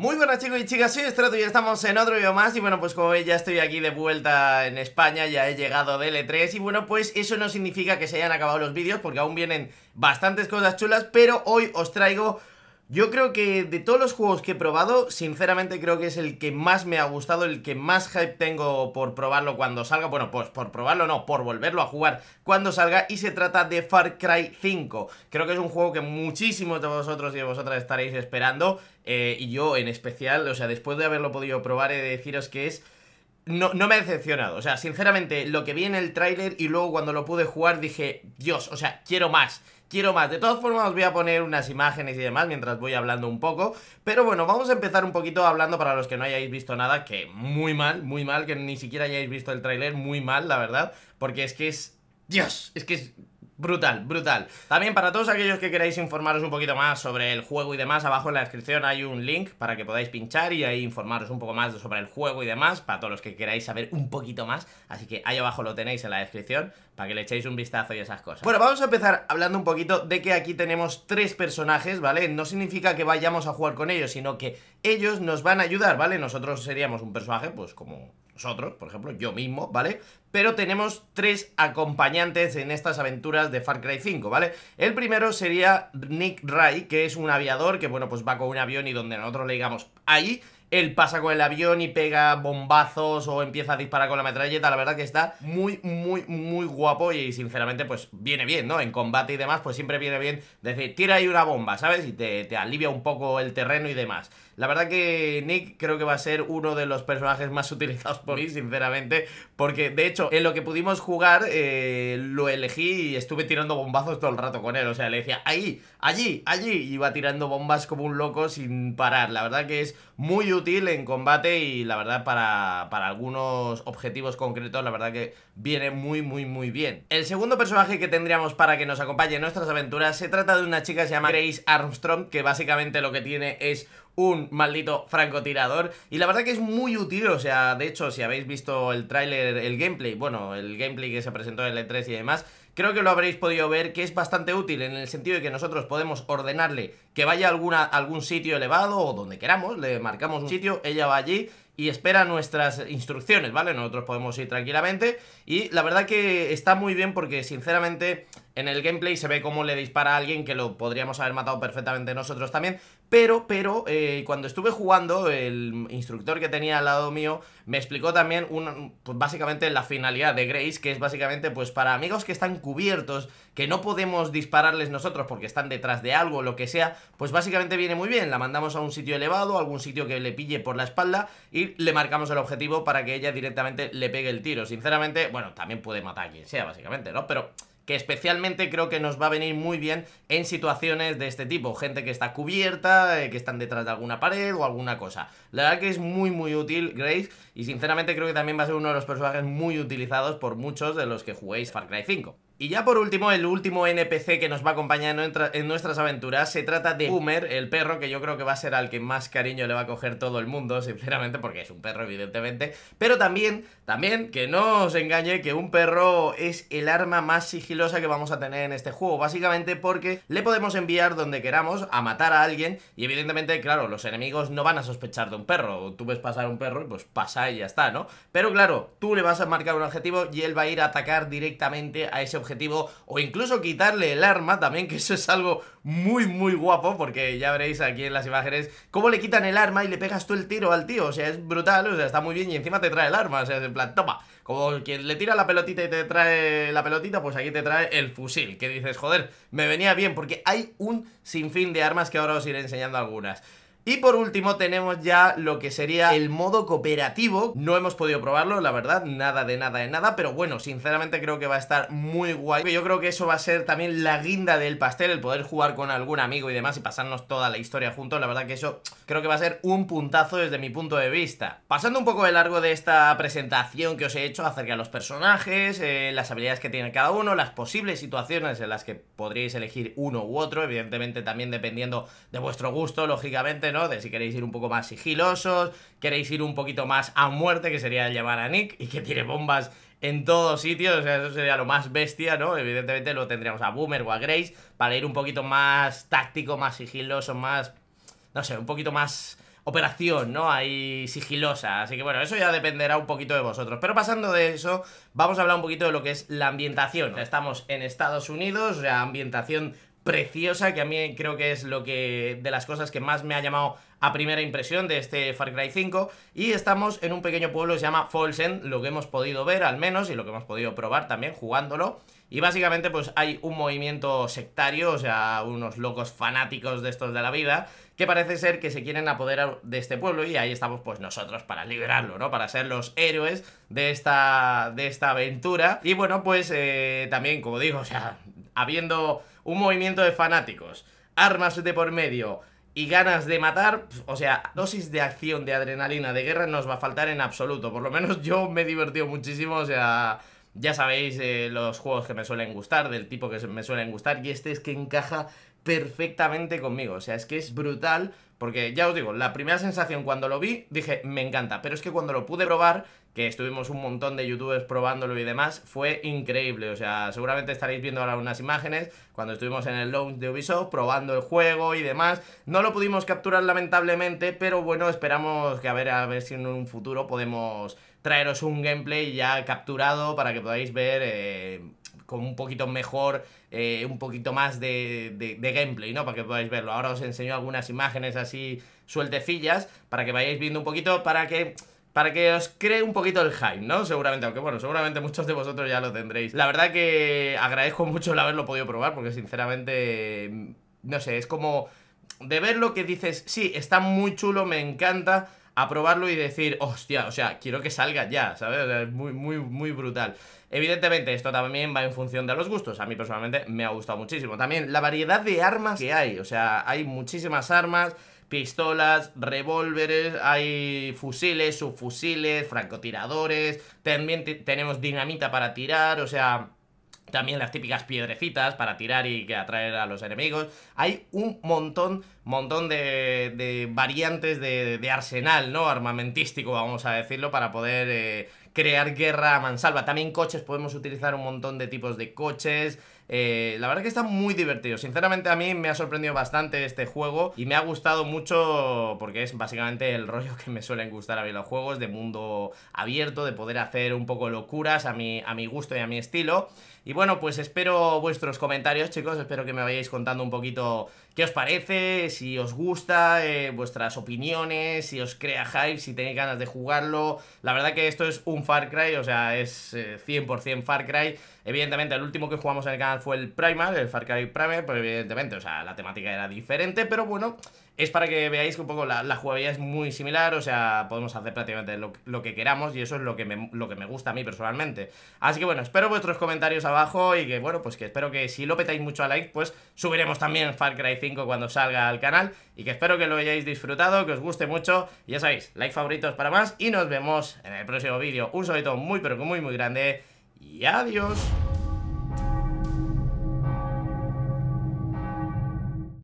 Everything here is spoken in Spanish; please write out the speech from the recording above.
Muy buenas chicos y chicas, soy Estrato y estamos en otro video más y bueno pues como veis ya estoy aquí de vuelta en España, ya he llegado de L3 e y bueno pues eso no significa que se hayan acabado los vídeos porque aún vienen bastantes cosas chulas pero hoy os traigo yo creo que de todos los juegos que he probado, sinceramente creo que es el que más me ha gustado, el que más hype tengo por probarlo cuando salga. Bueno, pues por probarlo no, por volverlo a jugar cuando salga. Y se trata de Far Cry 5. Creo que es un juego que muchísimos de vosotros y de vosotras estaréis esperando. Eh, y yo en especial, o sea, después de haberlo podido probar, he de deciros que es... No, no, me ha decepcionado. O sea, sinceramente, lo que vi en el tráiler y luego cuando lo pude jugar dije, Dios, o sea, quiero más quiero más. De todas formas os voy a poner unas imágenes y demás mientras voy hablando un poco. Pero bueno, vamos a empezar un poquito hablando para los que no hayáis visto nada, que muy mal, muy mal, que ni siquiera hayáis visto el tráiler, muy mal, la verdad. Porque es que es... Dios, es que es Brutal, brutal. También para todos aquellos que queráis informaros un poquito más sobre el juego y demás, abajo en la descripción hay un link para que podáis pinchar y ahí informaros un poco más sobre el juego y demás, para todos los que queráis saber un poquito más. Así que ahí abajo lo tenéis en la descripción para que le echéis un vistazo y esas cosas. Bueno, vamos a empezar hablando un poquito de que aquí tenemos tres personajes, ¿vale? No significa que vayamos a jugar con ellos, sino que ellos nos van a ayudar, ¿vale? Nosotros seríamos un personaje, pues como nosotros, por ejemplo, yo mismo, ¿vale? Pero tenemos tres acompañantes en estas aventuras de Far Cry 5, ¿vale? El primero sería Nick Ray, que es un aviador que, bueno, pues va con un avión y donde nosotros le digamos ahí, él pasa con el avión y pega bombazos o empieza a disparar con la metralleta, la verdad que está muy, muy, muy guapo y sinceramente pues viene bien, ¿no? En combate y demás pues siempre viene bien decir, tira ahí una bomba, ¿sabes? Y te, te alivia un poco el terreno y demás. La verdad que Nick creo que va a ser uno de los personajes más utilizados por mí, sinceramente, porque de hecho en lo que pudimos jugar eh, lo elegí y estuve tirando bombazos todo el rato con él, o sea, le decía ahí, allí, allí, iba tirando bombas como un loco sin parar. La verdad que es muy útil en combate y la verdad para, para algunos objetivos concretos, la verdad que viene muy, muy, muy bien. El segundo personaje que tendríamos para que nos acompañe en nuestras aventuras se trata de una chica que se llama Grace Armstrong, que básicamente lo que tiene es un maldito francotirador. Y la verdad que es muy útil, o sea, de hecho, si habéis visto el tráiler, el gameplay, bueno, el gameplay que se presentó en el E3 y demás, creo que lo habréis podido ver que es bastante útil en el sentido de que nosotros podemos ordenarle que vaya a algún sitio elevado o donde queramos, le marcamos un sitio, ella va allí y espera nuestras instrucciones, ¿vale? Nosotros podemos ir tranquilamente y la verdad que está muy bien porque sinceramente en el gameplay se ve cómo le dispara a alguien que lo podríamos haber matado perfectamente nosotros también, pero, pero, eh, cuando estuve jugando, el instructor que tenía al lado mío me explicó también, un, pues básicamente, la finalidad de Grace, que es básicamente, pues, para amigos que están cubiertos, que no podemos dispararles nosotros porque están detrás de algo o lo que sea, pues básicamente viene muy bien, la mandamos a un sitio elevado, algún sitio que le pille por la espalda y le marcamos el objetivo para que ella directamente le pegue el tiro. Sinceramente, bueno, también puede matar a quien sea, básicamente, ¿no? Pero que especialmente creo que nos va a venir muy bien en situaciones de este tipo, gente que está cubierta, eh, que están detrás de alguna pared o alguna cosa. La verdad que es muy muy útil Grace y sinceramente creo que también va a ser uno de los personajes muy utilizados por muchos de los que juguéis Far Cry 5. Y ya por último, el último NPC que nos va a acompañar en nuestras aventuras se trata de Boomer, el perro que yo creo que va a ser al que más cariño le va a coger todo el mundo, sinceramente, porque es un perro evidentemente, pero también, también que no os engañe que un perro es el arma más sigilosa que vamos a tener en este juego, básicamente porque le podemos enviar donde queramos a matar a alguien y evidentemente, claro, los enemigos no van a sospechar de un perro, tú ves pasar un perro y pues pasa y ya está, ¿no? Pero claro, tú le vas a marcar un objetivo y él va a ir a atacar directamente a ese objetivo o incluso quitarle el arma también, que eso es algo muy muy guapo porque ya veréis aquí en las imágenes cómo le quitan el arma y le pegas tú el tiro al tío, o sea, es brutal, o sea, está muy bien y encima te trae el arma, o sea, en plan, toma, como quien le tira la pelotita y te trae la pelotita, pues aquí te trae el fusil, que dices, joder, me venía bien porque hay un sinfín de armas que ahora os iré enseñando algunas. Y por último tenemos ya lo que sería el modo cooperativo. No hemos podido probarlo, la verdad, nada de nada de nada, pero bueno, sinceramente creo que va a estar muy guay. Yo creo que eso va a ser también la guinda del pastel, el poder jugar con algún amigo y demás y pasarnos toda la historia juntos. La verdad que eso creo que va a ser un puntazo desde mi punto de vista. Pasando un poco de largo de esta presentación que os he hecho acerca de los personajes, eh, las habilidades que tiene cada uno, las posibles situaciones en las que podríais elegir uno u otro, evidentemente también dependiendo de vuestro gusto, lógicamente, ¿no? De si queréis ir un poco más sigilosos, queréis ir un poquito más a muerte, que sería llevar a Nick, y que tiene bombas en todos sitios, o sea, eso sería lo más bestia, ¿no? Evidentemente lo tendríamos a Boomer o a Grace para ir un poquito más táctico, más sigiloso, más, no sé, un poquito más operación, ¿no? Ahí sigilosa. Así que bueno, eso ya dependerá un poquito de vosotros. Pero pasando de eso, vamos a hablar un poquito de lo que es la ambientación. O sea, estamos en Estados Unidos, o sea, ambientación preciosa, que a mí creo que es lo que de las cosas que más me ha llamado a primera impresión de este Far Cry 5 y estamos en un pequeño pueblo que se llama Folsen lo que hemos podido ver al menos y lo que hemos podido probar también jugándolo y básicamente pues hay un movimiento sectario, o sea, unos locos fanáticos de estos de la vida que parece ser que se quieren apoderar de este pueblo y ahí estamos pues nosotros para liberarlo, ¿no? Para ser los héroes de esta, de esta aventura y bueno pues eh, también como digo, o sea, habiendo un movimiento de fanáticos, armas de por medio y ganas de matar, o sea, dosis de acción, de adrenalina, de guerra nos va a faltar en absoluto. Por lo menos yo me he divertido muchísimo, o sea, ya sabéis eh, los juegos que me suelen gustar, del tipo que me suelen gustar, y este es que encaja perfectamente conmigo. O sea, es que es brutal, porque ya os digo, la primera sensación cuando lo vi, dije, me encanta, pero es que cuando lo pude probar, que estuvimos un montón de youtubers probándolo y demás, fue increíble. O sea, seguramente estaréis viendo ahora unas imágenes cuando estuvimos en el launch de Ubisoft probando el juego y demás. No lo pudimos capturar lamentablemente, pero bueno, esperamos que a ver, a ver si en un futuro podemos traeros un gameplay ya capturado para que podáis ver... Eh, con un poquito mejor, eh, un poquito más de, de, de gameplay, ¿no? Para que podáis verlo. Ahora os enseño algunas imágenes así sueltecillas para que vayáis viendo un poquito, para que para que os cree un poquito el hype, ¿no? Seguramente, aunque bueno, seguramente muchos de vosotros ya lo tendréis. La verdad que agradezco mucho el haberlo podido probar, porque sinceramente, no sé, es como de ver lo que dices, sí, está muy chulo, me encanta, a probarlo y decir, hostia, o sea, quiero que salga ya, ¿sabes? O sea, es muy, muy, muy brutal. Evidentemente, esto también va en función de los gustos. A mí personalmente me ha gustado muchísimo. También la variedad de armas que hay, o sea, hay muchísimas armas pistolas, revólveres, hay fusiles, subfusiles, francotiradores, también tenemos dinamita para tirar, o sea, también las típicas piedrecitas para tirar y que atraer a los enemigos. Hay un montón, montón de, de variantes de, de, arsenal, ¿no? Armamentístico, vamos a decirlo, para poder eh, crear guerra a mansalva. También coches, podemos utilizar un montón de tipos de coches. Eh, la verdad que está muy divertido. Sinceramente a mí me ha sorprendido bastante este juego y me ha gustado mucho porque es básicamente el rollo que me suelen gustar a mí los juegos de mundo abierto, de poder hacer un poco locuras a a mi gusto y a mi estilo. Y bueno, pues espero vuestros comentarios, chicos. Espero que me vayáis contando un poquito qué os parece, si os gusta, eh, vuestras opiniones, si os crea hype, si tenéis ganas de jugarlo. La verdad que esto es un Far Cry, o sea, es 100% eh, Far Cry. Evidentemente, el último que jugamos en el canal fue el Primal, el Far Cry Primer, pero evidentemente, o sea, la temática era diferente, pero bueno, es para que veáis que un poco la, la jugabilidad es muy similar, o sea, podemos hacer prácticamente lo, que queramos y eso es lo que, me, lo que me gusta a mí personalmente. Así que bueno, espero vuestros comentarios abajo y que bueno, pues que espero que si lo petáis mucho a like, pues subiremos también Far Cry 5 cuando salga al canal y que espero que lo hayáis disfrutado, que os guste mucho. Y ya sabéis, like favoritos para más y nos vemos en el próximo vídeo. Un saludo muy pero muy muy grande y adiós.